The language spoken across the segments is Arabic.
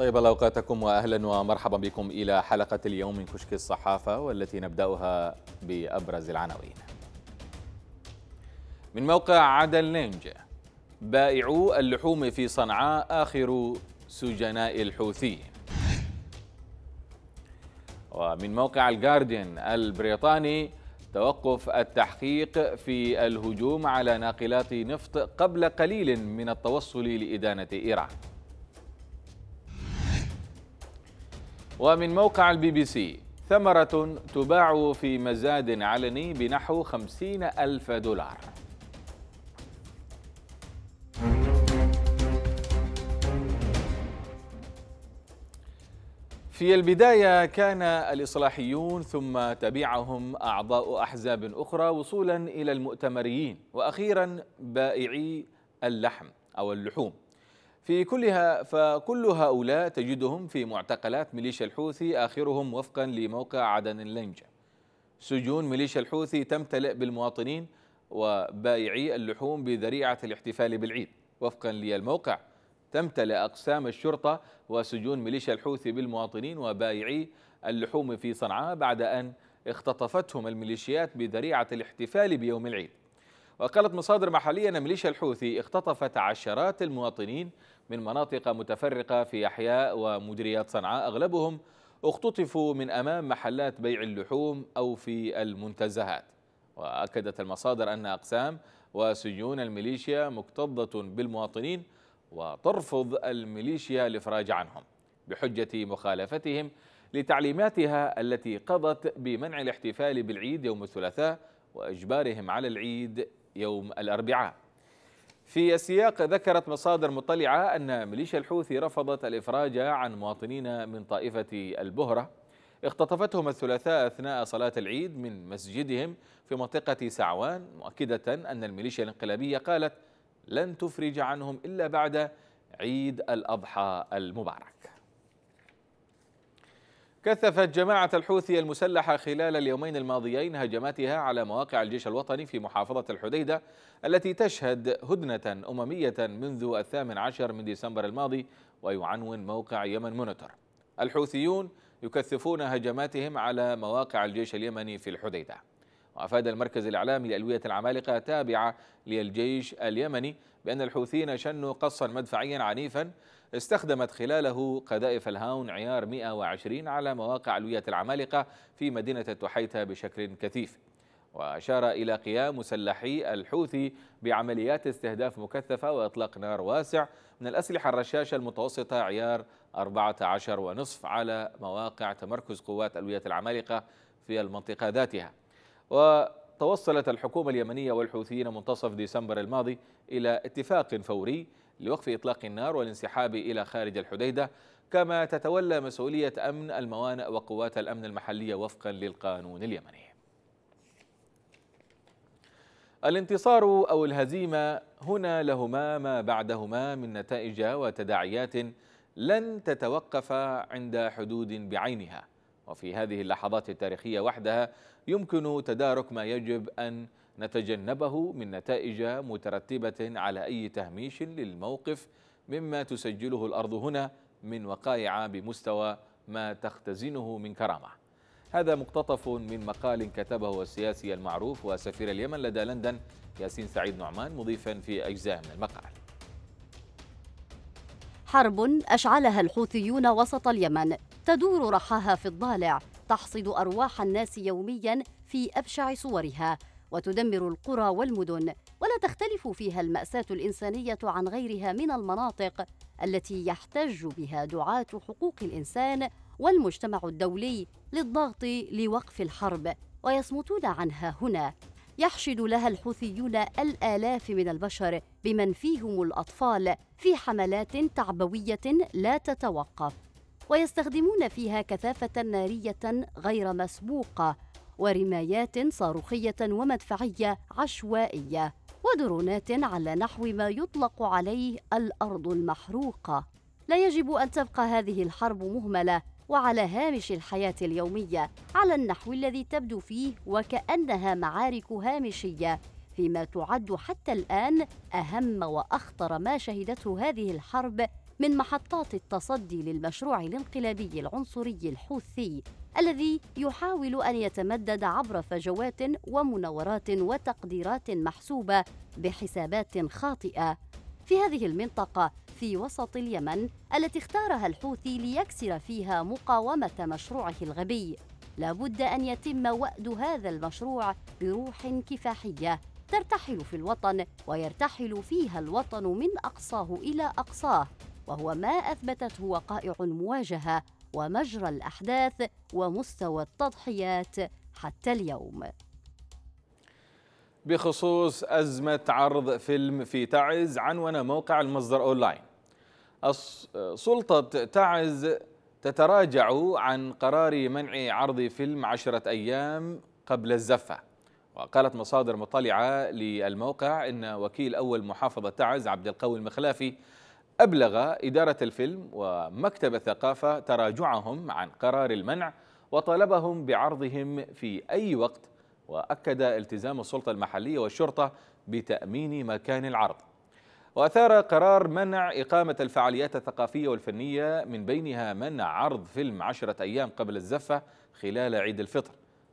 طيب اوقاتكم واهلا ومرحبا بكم الى حلقه اليوم من كشك الصحافه والتي نبداها بابرز العناوين. من موقع عدن لينج بائعو اللحوم في صنعاء اخر سجناء الحوثي ومن موقع الجارديان البريطاني توقف التحقيق في الهجوم على ناقلات نفط قبل قليل من التوصل لادانه ايران. ومن موقع البي بي سي ثمرة تباع في مزاد علني بنحو خمسين ألف دولار في البداية كان الإصلاحيون ثم تبعهم أعضاء أحزاب أخرى وصولا إلى المؤتمريين وأخيرا بائعي اللحم أو اللحوم في كلها فكل هؤلاء تجدهم في معتقلات ميليشيا الحوثي آخرهم وفقا لموقع عدن اللنجة سجون ميليشيا الحوثي تمتلئ بالمواطنين وبائعي اللحوم بذريعة الاحتفال بالعيد وفقا للموقع تمتلئ أقسام الشرطة وسجون ميليشيا الحوثي بالمواطنين وبائعي اللحوم في صنعاء بعد أن اختطفتهم الميليشيات بذريعة الاحتفال بيوم العيد وقالت مصادر محلية أن ميليشيا الحوثي اختطفت عشرات المواطنين من مناطق متفرقة في أحياء ومديريات صنعاء أغلبهم اختطفوا من أمام محلات بيع اللحوم أو في المنتزهات وأكدت المصادر أن أقسام وسجون الميليشيا مكتظة بالمواطنين وترفض الميليشيا الإفراج عنهم بحجة مخالفتهم لتعليماتها التي قضت بمنع الاحتفال بالعيد يوم الثلاثاء وإجبارهم على العيد يوم الأربعاء في السياق ذكرت مصادر مطلعة أن ميليشيا الحوثي رفضت الإفراج عن مواطنين من طائفة البهرة اختطفتهم الثلاثاء أثناء صلاة العيد من مسجدهم في منطقة سعوان مؤكدة أن الميليشيا الانقلابية قالت لن تفرج عنهم إلا بعد عيد الأضحى المبارك كثفت جماعة الحوثي المسلحة خلال اليومين الماضيين هجماتها على مواقع الجيش الوطني في محافظة الحديدة التي تشهد هدنة أممية منذ الثامن عشر من ديسمبر الماضي ويعنون موقع يمن مونيتور الحوثيون يكثفون هجماتهم على مواقع الجيش اليمني في الحديده وأفاد المركز الإعلامي لألوية العمالقة تابعة للجيش اليمني بأن الحوثيين شنوا قصا مدفعيا عنيفا استخدمت خلاله قذائف الهاون عيار 120 على مواقع ألوية العمالقة في مدينة التحيتة بشكل كثيف وأشار إلى قيام مسلحي الحوثي بعمليات استهداف مكثفة وإطلاق نار واسع من الأسلحة الرشاشة المتوسطة عيار 14 ونصف على مواقع تمركز قوات ألوية العمالقة في المنطقة ذاتها وتوصلت الحكومة اليمنية والحوثيين منتصف ديسمبر الماضي إلى اتفاق فوري لوقف إطلاق النار والانسحاب إلى خارج الحديدة كما تتولى مسؤولية أمن الموانئ وقوات الأمن المحلية وفقا للقانون اليمني الانتصار أو الهزيمة هنا لهما ما بعدهما من نتائج وتداعيات لن تتوقف عند حدود بعينها وفي هذه اللحظات التاريخية وحدها يمكن تدارك ما يجب أن نتجنبه من نتائج مترتبة على أي تهميش للموقف مما تسجله الأرض هنا من وقائع بمستوى ما تختزنه من كرامة هذا مقتطف من مقال كتبه السياسي المعروف وسفير اليمن لدى لندن ياسين سعيد نعمان مضيفا في أجزاء من المقال حرب أشعلها الحوثيون وسط اليمن تدور رحاها في الضالع تحصد أرواح الناس يوميا في أبشع صورها وتدمر القرى والمدن ولا تختلف فيها المأساة الإنسانية عن غيرها من المناطق التي يحتج بها دعاة حقوق الإنسان والمجتمع الدولي للضغط لوقف الحرب ويصمتون عنها هنا يحشد لها الحوثيون الآلاف من البشر بمن فيهم الأطفال في حملات تعبوية لا تتوقف ويستخدمون فيها كثافة نارية غير مسبوقة ورمايات صاروخية ومدفعية عشوائية ودرونات على نحو ما يطلق عليه الأرض المحروقة لا يجب أن تبقى هذه الحرب مهملة وعلى هامش الحياة اليومية على النحو الذي تبدو فيه وكأنها معارك هامشية فيما تعد حتى الآن أهم وأخطر ما شهدته هذه الحرب من محطات التصدي للمشروع الانقلابي العنصري الحوثي الذي يحاول ان يتمدد عبر فجوات ومناورات وتقديرات محسوبه بحسابات خاطئه في هذه المنطقه في وسط اليمن التي اختارها الحوثي ليكسر فيها مقاومه مشروعه الغبي لابد ان يتم وأد هذا المشروع بروح كفاحيه ترتحل في الوطن ويرتحل فيها الوطن من اقصاه الى اقصاه وهو ما أثبتته وقائع المواجهة ومجرى الأحداث ومستوى التضحيات حتى اليوم بخصوص أزمة عرض فيلم في تعز عنون موقع المصدر أونلاين سلطة تعز تتراجع عن قرار منع عرض فيلم عشرة أيام قبل الزفة وقالت مصادر مطلعة للموقع أن وكيل أول محافظة تعز عبد القوي المخلافي أبلغ إدارة الفيلم ومكتب الثقافة تراجعهم عن قرار المنع وطالبهم بعرضهم في أي وقت وأكد التزام السلطة المحلية والشرطة بتأمين مكان العرض وأثار قرار منع إقامة الفعاليات الثقافية والفنية من بينها منع عرض فيلم عشرة أيام قبل الزفة خلال عيد الفطر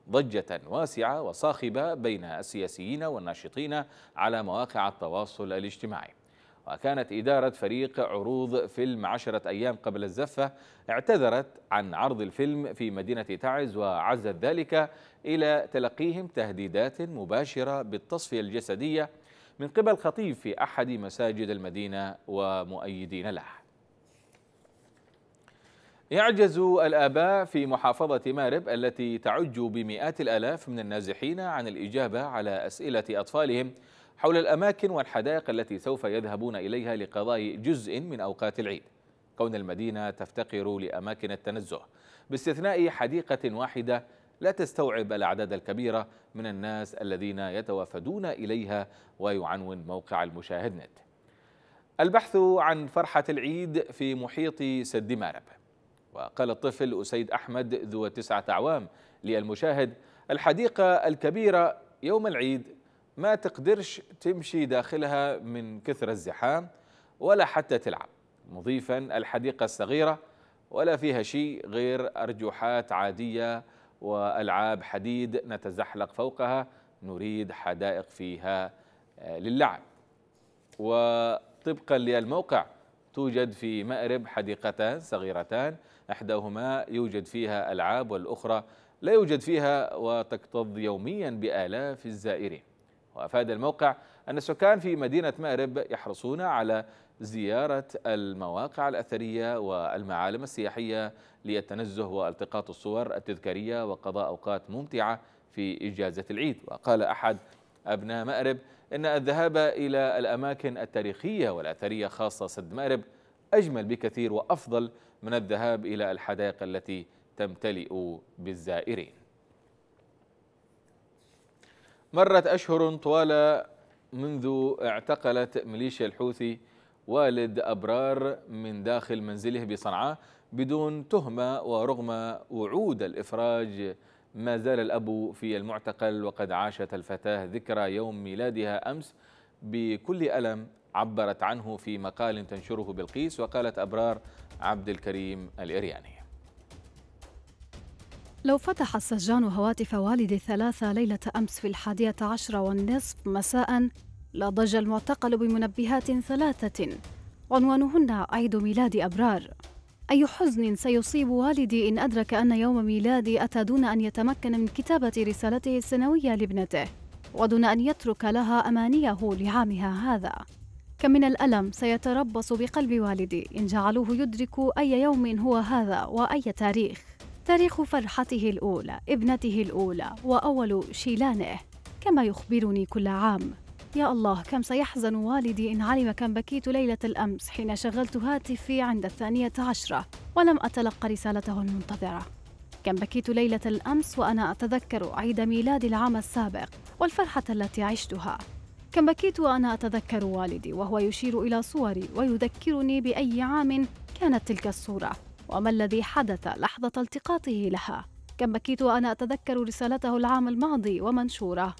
ضجة واسعة وصاخبة بين السياسيين والناشطين على مواقع التواصل الاجتماعي وكانت إدارة فريق عروض فيلم عشرة أيام قبل الزفة اعتذرت عن عرض الفيلم في مدينة تعز وعزت ذلك إلى تلقيهم تهديدات مباشرة بالتصفية الجسدية من قبل خطيب في أحد مساجد المدينة ومؤيدين له يعجز الآباء في محافظة مارب التي تعج بمئات الآلاف من النازحين عن الإجابة على أسئلة أطفالهم حول الأماكن والحدائق التي سوف يذهبون إليها لقضاء جزء من أوقات العيد كون المدينة تفتقر لأماكن التنزه باستثناء حديقة واحدة لا تستوعب الأعداد الكبيرة من الناس الذين يتوافدون إليها ويعنون موقع المشاهد نت البحث عن فرحة العيد في محيط سد مارب وقال الطفل أسيد أحمد ذو تسعة أعوام للمشاهد الحديقة الكبيرة يوم العيد ما تقدرش تمشي داخلها من كثر الزحام ولا حتى تلعب مضيفا الحديقة الصغيرة ولا فيها شيء غير أرجوحات عادية وألعاب حديد نتزحلق فوقها نريد حدائق فيها آه، للعب وطبقا للموقع توجد في مأرب حديقتان صغيرتان إحداهما يوجد فيها ألعاب والأخرى لا يوجد فيها وتكتظ يوميا بآلاف الزائرين وأفاد الموقع أن السكان في مدينة مأرب يحرصون على زيارة المواقع الأثرية والمعالم السياحية للتنزه والتقاط الصور التذكارية وقضاء أوقات ممتعة في إجازة العيد وقال أحد أبناء مأرب إن الذهاب إلى الأماكن التاريخية والأثرية خاصة سد مأرب أجمل بكثير وأفضل من الذهاب إلى الحدائق التي تمتلئ بالزائرين مرت أشهر طوال منذ اعتقلت ميليشيا الحوثي والد أبرار من داخل منزله بصنعاء بدون تهمة ورغم وعود الإفراج ما زال الأب في المعتقل وقد عاشت الفتاة ذكرى يوم ميلادها أمس بكل ألم عبرت عنه في مقال تنشره بلقيس وقالت أبرار عبد الكريم الإرياني لو فتح السجان هواتف والدي الثلاثة ليلة أمس في الحادية عشرة والنصف مساء لضج المعتقل بمنبهات ثلاثة عنوانهن عيد ميلاد أبرار أي حزن سيصيب والدي إن أدرك أن يوم ميلادي أتى دون أن يتمكن من كتابة رسالته السنوية لابنته ودون أن يترك لها أمانيه لعامها هذا كم من الألم سيتربص بقلب والدي إن جعلوه يدرك أي يوم هو هذا وأي تاريخ تاريخ فرحته الأولى ابنته الأولى وأول شيلانه كما يخبرني كل عام يا الله كم سيحزن والدي إن علم كم بكيت ليلة الأمس حين شغلت هاتفي عند الثانية عشرة ولم أتلقى رسالته المنتظرة كم بكيت ليلة الأمس وأنا أتذكر عيد ميلادي العام السابق والفرحة التي عشتها كم بكيت وأنا أتذكر والدي وهو يشير إلى صوري ويذكرني بأي عام كانت تلك الصورة وما الذي حدث لحظة التقاطه لها كم بكيت وأنا أتذكر رسالته العام الماضي ومنشوره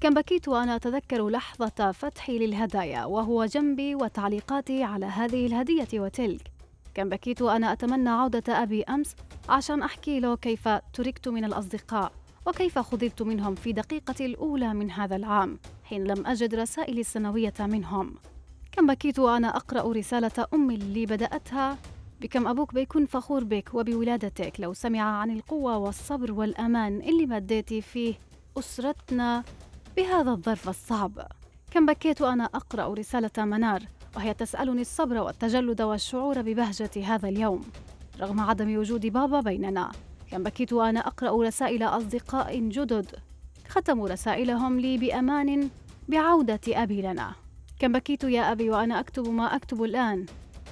كم بكيت وأنا أتذكر لحظة فتحي للهدايا وهو جنبي وتعليقاتي على هذه الهدية وتلك كم بكيت وأنا أتمنى عودة أبي أمس عشان أحكي له كيف تركت من الأصدقاء وكيف خذلت منهم في دقيقة الأولى من هذا العام حين لم أجد رسائلي السنوية منهم كم بكيت وأنا أقرأ رسالة أمي اللي بدأتها بكم أبوك بيكون فخور بك وبولادتك لو سمع عن القوة والصبر والأمان اللي مديتي فيه أسرتنا بهذا الظرف الصعب كم بكيت وأنا أقرأ رسالة منار وهي تسألني الصبر والتجلد والشعور ببهجة هذا اليوم رغم عدم وجود بابا بيننا كم بكيت وأنا أقرأ رسائل أصدقاء جدد ختموا رسائلهم لي بأمان بعودة أبي لنا كم بكيت يا أبي وأنا أكتب ما أكتب الآن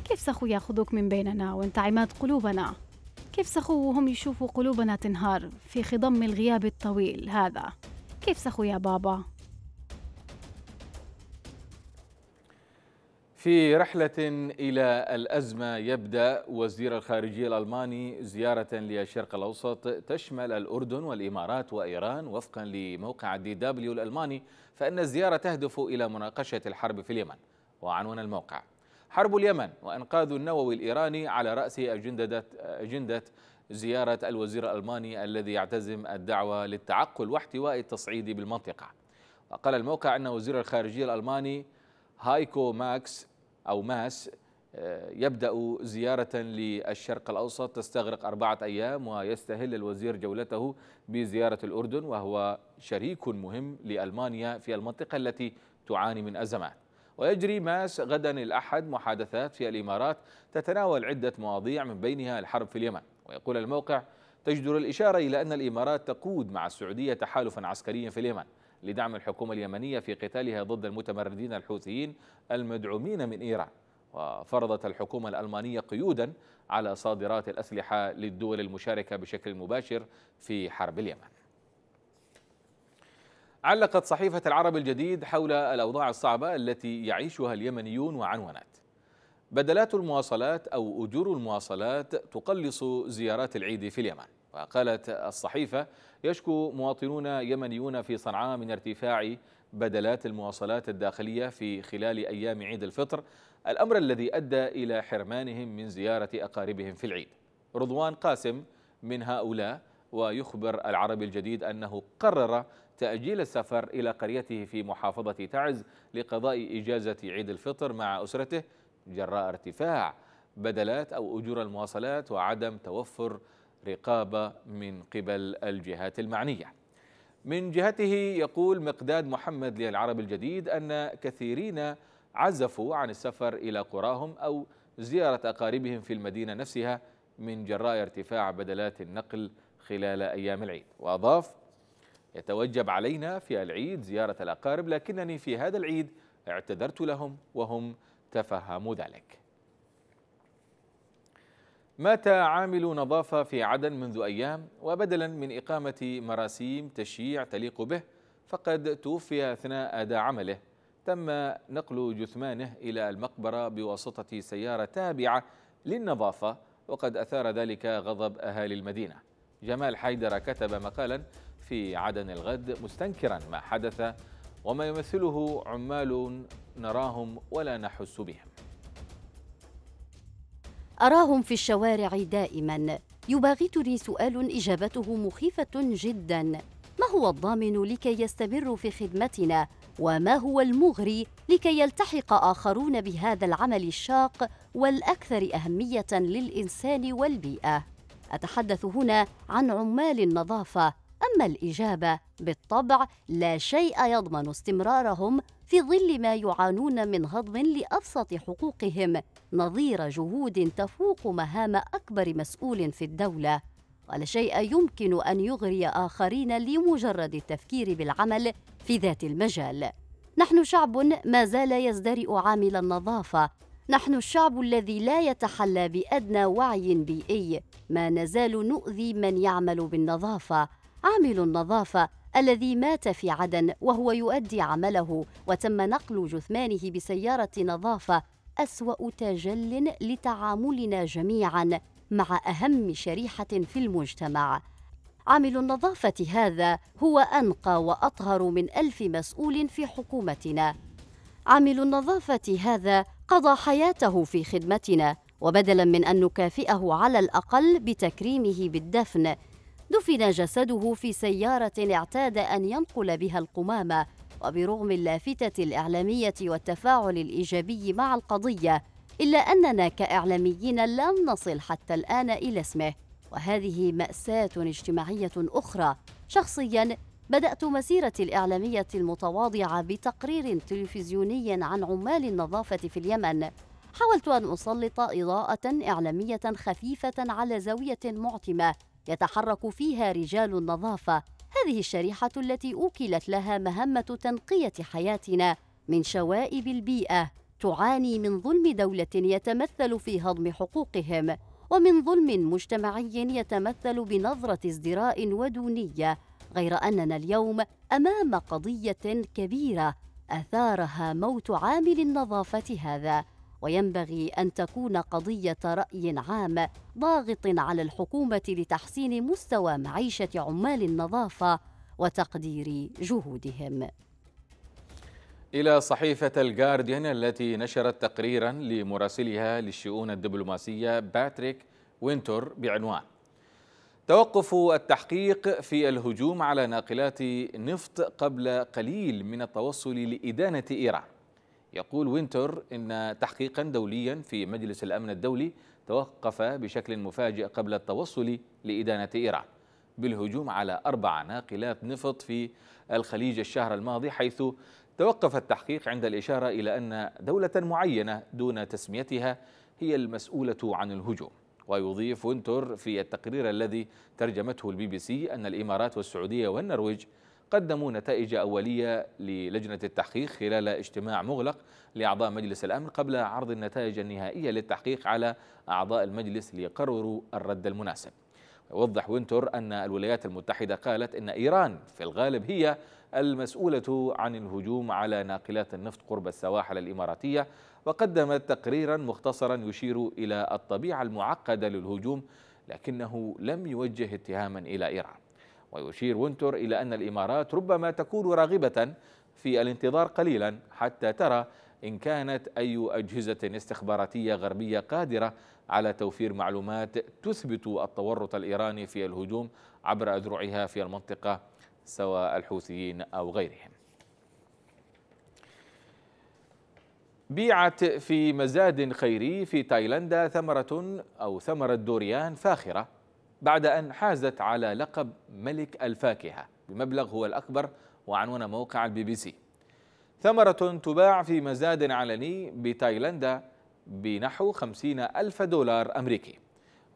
كيف سخو ياخذوك من بيننا وانت عماد قلوبنا كيف سخو وهم يشوفوا قلوبنا تنهار في خضم الغياب الطويل هذا كيف سخو يا بابا في رحلة إلى الأزمة يبدأ وزير الخارجية الألماني زيارة للشرق الأوسط تشمل الأردن والإمارات وإيران وفقا لموقع دي دبليو الألماني فإن الزيارة تهدف إلى مناقشة الحرب في اليمن وعنوان الموقع حرب اليمن وانقاذ النووي الايراني على راس اجنده اجنده زياره الوزير الالماني الذي يعتزم الدعوه للتعقل واحتواء التصعيد بالمنطقه. وقال الموقع ان وزير الخارجيه الالماني هايكو ماكس او ماس آه، يبدا زياره للشرق الاوسط تستغرق اربعه ايام ويستهل الوزير جولته بزياره الاردن وهو شريك مهم لالمانيا في المنطقه التي تعاني من ازمات. ويجري ماس غدا الأحد محادثات في الإمارات تتناول عدة مواضيع من بينها الحرب في اليمن ويقول الموقع تجدر الإشارة إلى أن الإمارات تقود مع السعودية تحالفا عسكريا في اليمن لدعم الحكومة اليمنية في قتالها ضد المتمردين الحوثيين المدعومين من إيران وفرضت الحكومة الألمانية قيودا على صادرات الأسلحة للدول المشاركة بشكل مباشر في حرب اليمن علقت صحيفة العرب الجديد حول الأوضاع الصعبة التي يعيشها اليمنيون وعنونات بدلات المواصلات أو أجور المواصلات تقلص زيارات العيد في اليمن وقالت الصحيفة يشكو مواطنون يمنيون في صنعاء من ارتفاع بدلات المواصلات الداخلية في خلال أيام عيد الفطر الأمر الذي أدى إلى حرمانهم من زيارة أقاربهم في العيد رضوان قاسم من هؤلاء ويخبر العرب الجديد أنه قرر تأجيل السفر إلى قريته في محافظة تعز لقضاء إجازة عيد الفطر مع أسرته جراء ارتفاع بدلات أو أجور المواصلات وعدم توفر رقابة من قبل الجهات المعنية من جهته يقول مقداد محمد للعرب الجديد أن كثيرين عزفوا عن السفر إلى قراهم أو زيارة أقاربهم في المدينة نفسها من جراء ارتفاع بدلات النقل خلال أيام العيد وأضاف يتوجب علينا في العيد زيارة الأقارب لكنني في هذا العيد اعتذرت لهم وهم تفهموا ذلك مات عامل نظافة في عدن منذ أيام وبدلا من إقامة مراسيم تشييع تليق به فقد توفي أثناء أداء عمله تم نقل جثمانه إلى المقبرة بواسطة سيارة تابعة للنظافة وقد أثار ذلك غضب أهالي المدينة جمال حيدر كتب مقالا في عدن الغد مستنكرا ما حدث وما يمثله عمال نراهم ولا نحس بهم أراهم في الشوارع دائما يباغتني سؤال إجابته مخيفة جدا ما هو الضامن لكي يستمر في خدمتنا وما هو المغري لكي يلتحق آخرون بهذا العمل الشاق والأكثر أهمية للإنسان والبيئة أتحدث هنا عن عمال النظافة أما الإجابة بالطبع لا شيء يضمن استمرارهم في ظل ما يعانون من هضم لأبسط حقوقهم نظير جهود تفوق مهام أكبر مسؤول في الدولة ولا شيء يمكن أن يغري آخرين لمجرد التفكير بالعمل في ذات المجال نحن شعب ما زال يزدرئ عامل النظافة نحن الشعب الذي لا يتحلى بأدنى وعي بيئي ما نزال نؤذي من يعمل بالنظافة عامل النظافة الذي مات في عدن وهو يؤدي عمله وتم نقل جثمانه بسيارة نظافة أسوأ تجل لتعاملنا جميعا مع أهم شريحة في المجتمع عامل النظافة هذا هو أنقى وأطهر من ألف مسؤول في حكومتنا عامل النظافة هذا قضى حياته في خدمتنا وبدلا من أن نكافئه على الأقل بتكريمه بالدفن دفن جسده في سيارة اعتاد أن ينقل بها القمامة وبرغم اللافتة الإعلامية والتفاعل الإيجابي مع القضية إلا أننا كإعلاميين لم نصل حتى الآن إلى اسمه وهذه مأساة اجتماعية أخرى شخصياً بدأت مسيرتي الإعلامية المتواضعة بتقرير تلفزيوني عن عمال النظافة في اليمن حاولت أن أسلط إضاءة إعلامية خفيفة على زاوية معتمة يتحرك فيها رجال النظافة هذه الشريحة التي أوكلت لها مهمة تنقية حياتنا من شوائب البيئة تعاني من ظلم دولة يتمثل في هضم حقوقهم ومن ظلم مجتمعي يتمثل بنظرة ازدراء ودونية غير أننا اليوم أمام قضية كبيرة أثارها موت عامل النظافة هذا وينبغي أن تكون قضية رأي عام ضاغط على الحكومة لتحسين مستوى معيشة عمال النظافة وتقدير جهودهم. إلى صحيفة الجارديان التي نشرت تقريرا لمراسلها للشؤون الدبلوماسية باتريك وينتور بعنوان توقف التحقيق في الهجوم على ناقلات نفط قبل قليل من التوصل لإدانة إيران يقول وينتر إن تحقيقا دوليا في مجلس الأمن الدولي توقف بشكل مفاجئ قبل التوصل لإدانة إيران بالهجوم على أربع ناقلات نفط في الخليج الشهر الماضي حيث توقف التحقيق عند الإشارة إلى أن دولة معينة دون تسميتها هي المسؤولة عن الهجوم ويضيف وينتر في التقرير الذي ترجمته البي بي سي أن الإمارات والسعودية والنرويج قدموا نتائج أولية للجنة التحقيق خلال اجتماع مغلق لأعضاء مجلس الأمن قبل عرض النتائج النهائية للتحقيق على أعضاء المجلس ليقرروا الرد المناسب يوضح وينتر أن الولايات المتحدة قالت أن إيران في الغالب هي المسؤولة عن الهجوم على ناقلات النفط قرب السواحل الإماراتية وقدمت تقريرا مختصرا يشير إلى الطبيعة المعقدة للهجوم لكنه لم يوجه اتهاما إلى إيران ويشير وينتر إلى أن الإمارات ربما تكون راغبة في الانتظار قليلا حتى ترى إن كانت أي أجهزة استخباراتية غربية قادرة على توفير معلومات تثبت التورط الإيراني في الهجوم عبر أذرعها في المنطقة سواء الحوثيين أو غيرهم بيعت في مزاد خيري في تايلاندا ثمرة أو ثمرة دوريان فاخرة بعد أن حازت على لقب ملك الفاكهة بمبلغ هو الأكبر وعنوان موقع البي بي سي ثمرة تباع في مزاد علني بتايلاندا بنحو 50 ألف دولار أمريكي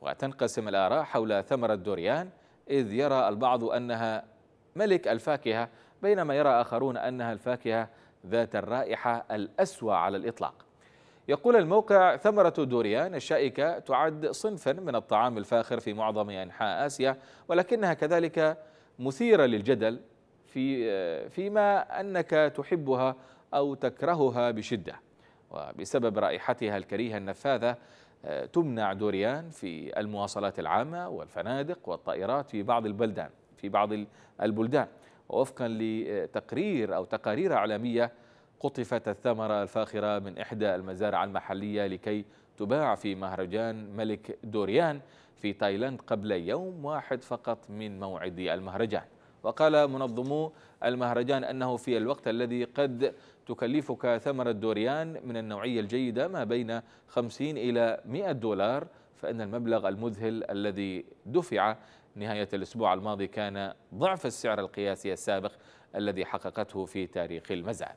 وتنقسم الآراء حول ثمرة دوريان إذ يرى البعض أنها ملك الفاكهة بينما يرى آخرون أنها الفاكهة ذات الرائحة الأسوأ على الإطلاق يقول الموقع ثمرة دوريان الشائكة تعد صنفا من الطعام الفاخر في معظم أنحاء آسيا ولكنها كذلك مثيرة للجدل في فيما أنك تحبها أو تكرهها بشدة وبسبب رائحتها الكريهة النفاذة تمنع دوريان في المواصلات العامة والفنادق والطائرات في بعض البلدان في بعض البلدان ووفقا لتقرير أو تقارير عالمية قطفت الثمرة الفاخرة من إحدى المزارع المحلية لكي تباع في مهرجان ملك دوريان في تايلاند قبل يوم واحد فقط من موعد المهرجان وقال منظمو المهرجان أنه في الوقت الذي قد تكلفك ثمرة دوريان من النوعية الجيدة ما بين 50 إلى 100 دولار فإن المبلغ المذهل الذي دفع نهاية الأسبوع الماضي كان ضعف السعر القياسي السابق الذي حققته في تاريخ المزاد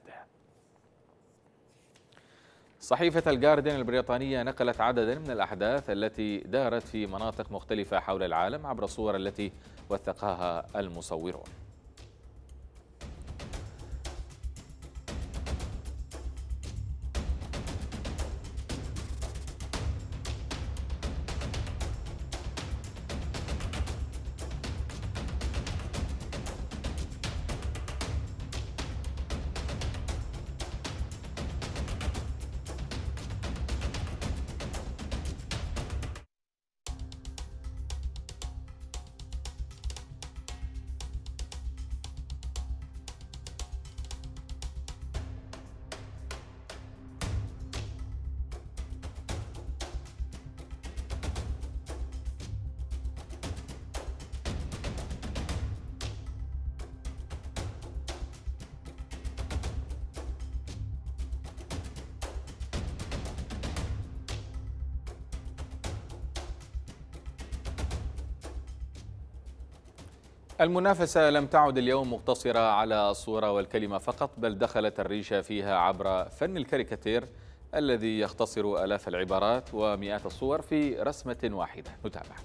صحيفة الجاردن البريطانية نقلت عددا من الأحداث التي دارت في مناطق مختلفة حول العالم عبر الصور التي وثقها المصورون المنافسة لم تعد اليوم مقتصرة على الصورة والكلمة فقط بل دخلت الريشة فيها عبر فن الكاريكاتير الذي يختصر آلاف العبارات ومئات الصور في رسمة واحدة نتابع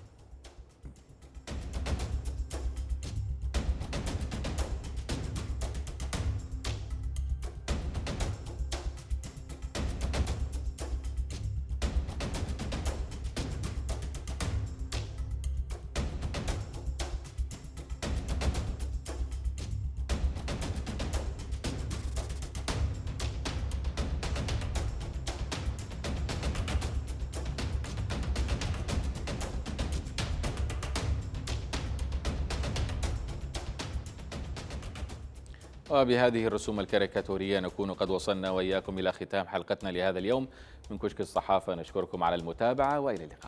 وبهذه الرسوم الكاريكاتورية نكون قد وصلنا وإياكم إلى ختام حلقتنا لهذا اليوم من كشك الصحافة نشكركم على المتابعة وإلى اللقاء